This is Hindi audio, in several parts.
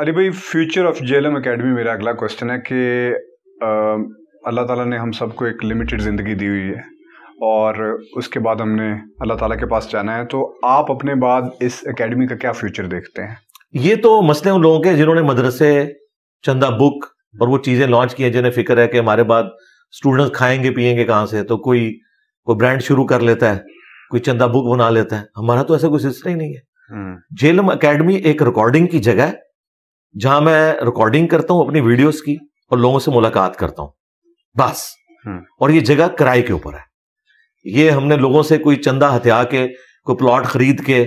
अरे भाई फ्यूचर ऑफ जेएलएम एकेडमी मेरा अगला क्वेश्चन है कि अल्लाह ताला ने हम सबको एक लिमिटेड ज़िंदगी दी हुई है और उसके बाद हमने अल्लाह ताला के पास जाना है तो आप अपने बाद इस एकेडमी का क्या फ्यूचर देखते हैं ये तो मसले उन लोगों के जिन्होंने मदरसे चंदा बुक और वो चीज़ें लॉन्च की हैं जिन्हें फिक्र है कि हमारे बाद स्टूडेंट्स खाएंगे पियेंगे कहाँ से तो कोई कोई ब्रांड शुरू कर लेता है कोई चंदा बुक बना लेता है हमारा तो ऐसा कोई सिलसिला ही नहीं है जेलम हम्म। अकेडमी एक रिकॉर्डिंग की जगह है जहां मैं रिकॉर्डिंग करता हूं अपनी वीडियोस की और लोगों से मुलाकात करता हूं बस हम्म। और ये जगह किराए के ऊपर है ये हमने लोगों से कोई चंदा हथिया के कोई प्लॉट खरीद के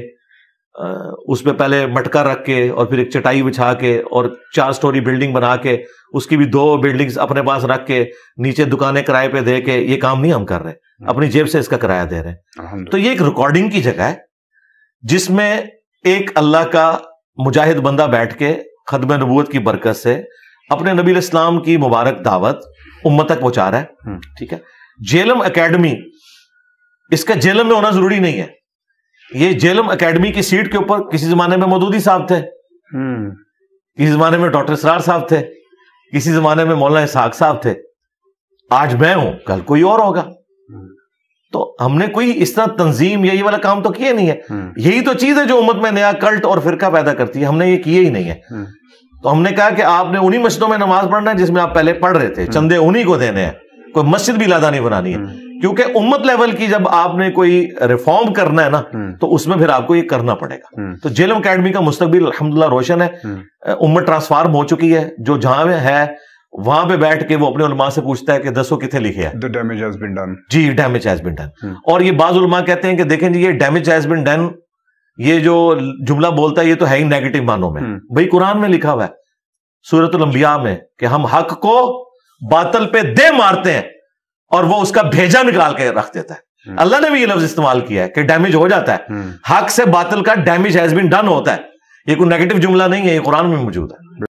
उसमें पहले मटका रख के और फिर एक चटाई बिछा के और चार स्टोरी बिल्डिंग बना के उसकी भी दो बिल्डिंग्स अपने पास रख के नीचे दुकानें किराए पे दे के ये काम नहीं हम कर रहे हम्म। अपनी जेब से इसका किराया दे रहे हैं तो ये एक रिकॉर्डिंग की जगह है जिसमें एक अल्लाह का मुजाहिद बंदा बैठ के खदम नबूत की बरकत से अपने नबी इस्लाम की मुबारक दावत उम्म तक पहुंचा रहा है हम्म। ठीक है जेलम अकेडमी इसका जेलम में होना जरूरी नहीं है ये जेलम अकेडमी की सीट के ऊपर किसी जमाने में मदूदी साहब थे हम्म। किसी जमाने में डॉक्टर इसरार साहब थे किसी जमाने में मौलाना इसहाक साहब थे आज मैं हूं कल कोई और होगा तो हमने कोई इस तरह तंजीम यही वाला काम तो किया नहीं है हम्म। यही तो चीज है जो उम्मत में नया कल्ट और फिरका पैदा करती है हमने ये किए ही नहीं है हम्म। तो हमने कहा कि आपने उन्हीं मस्जिदों में नमाज पढ़ना है जिसमें आप पहले पढ़ रहे थे हम्म। चंदे उन्हीं को देने हैं कोई मस्जिद भी लादा नहीं बनानी है क्योंकि उम्मत लेवल की जब आपने कोई रिफॉर्म करना है ना तो उसमें फिर आपको ये करना पड़ेगा तो जेलम अकेडमी का मुस्तबिल अलहमदुल्ला रोशन है उम्मत ट्रांसफार्म हो चुकी है जो जहां है वहां पे बैठ के वो अपने उलमा से पूछता है कि दसो कितने लिखे हैं डैमेज हैज बिन डन जी डैमेज हैज बिन डन और ये बाज उलमा कहते हैं कि देखें जी ये डैमेज हैज बिन डन ये जो जुमला बोलता है ये तो है ही नेगेटिव मानो में hmm. भाई कुरान में लिखा हुआ है सूरत लंबिया में कि हम हक को बातल पे दे मारते हैं और वो उसका भेजा निकाल के रख देता है hmm. अल्लाह ने भी ये लफ्ज इस्तेमाल किया है कि डैमेज हो जाता है hmm. हक से बातल का डैमेज हैज बिन डन होता है ये कोई नेगेटिव जुमला नहीं है ये कुरान में मौजूद है